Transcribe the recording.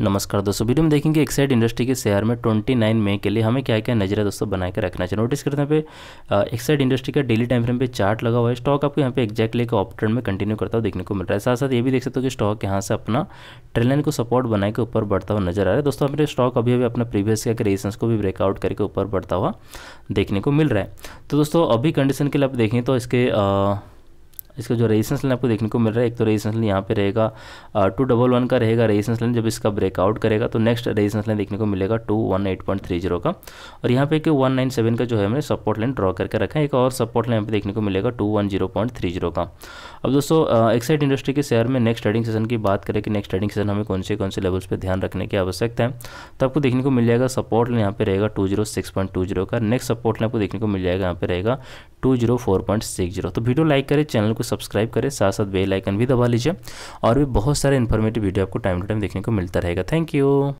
नमस्कार दोस्तों वीडियो में देखेंगे एक्साइड इंडस्ट्री के शेयर में 29 मई के लिए हमें क्या क्या नज़र है दोस्तों बना के रखना चाहिए नोटिस करते हैं पे एक्साइड इंडस्ट्री का डेली टाइम फ्रेम पे चार्ट लगा हुआ है स्टॉक आपको यहाँ पे एक्जैक्टली का ट्रेंड में कंटिन्यू करता हुआ देखने को मिल रहा है साथ साथ ये भी देख सकते हो कि स्टॉक यहाँ से अपना ट्रेन को सपोर्ट बना के ऊपर बढ़ता हुआ नजर आ रहा है दोस्तों हमारे स्टॉक अभी अभी अपना प्रीवियस के रेजिस्टेंस को भी ब्रेकआउट करके ऊपर बढ़ता हुआ देखने को मिल रहा है तो दोस्तों अभी कंडीशन के लिए आप देखें तो इसके इसका जो रेजिस्टेंस लाइन आपको देखने को मिल रहा है एक तो रेजिस्टेंस लाइन यहाँ पे रहेगा टू डबल वन का रहेगा रेजिस्टेंस लाइन जब इसका ब्रेकआउट करेगा तो नेक्स्ट रेजिस्टेंस लाइन देखने को मिलेगा two one eight point three zero का और यहाँ पे कि वन नाइन सेवन का जो है मैंने सपोर्ट लाइन ड्रॉ करके रखा है एक और सपोर्ट लाइन पर देखने को मिलेगा two one zero point three zero का अब दोस्तों एक्साइड इंडस्ट्री के शेयर में नेक्स्ट ट्रेडिंग सेशन की बात करें कि नेक्स्ट ट्रेडिंग सेशन हमें कौन से कौन से लेवल्स पर ध्यान रखने की आवश्यकता है तो आपको देखने को मिल जाएगा सपोर्ट लाइन यहाँ पे रहेगा two zero six point two zero का नेक्स्ट सपोर्ट लाइन आपको देखने को मिल जाएगा यहाँ पे रहेगा two zero four point six zero तो वीडियो लाइक करें चैनल को सब्सक्राइब करें साथ साथ बेल आइकन भी दबा लीजिए और भी बहुत सारे इन्फॉर्मेटिव वीडियो आपको टाइम टू टाइम देखने को मिलता रहेगा थैंक यू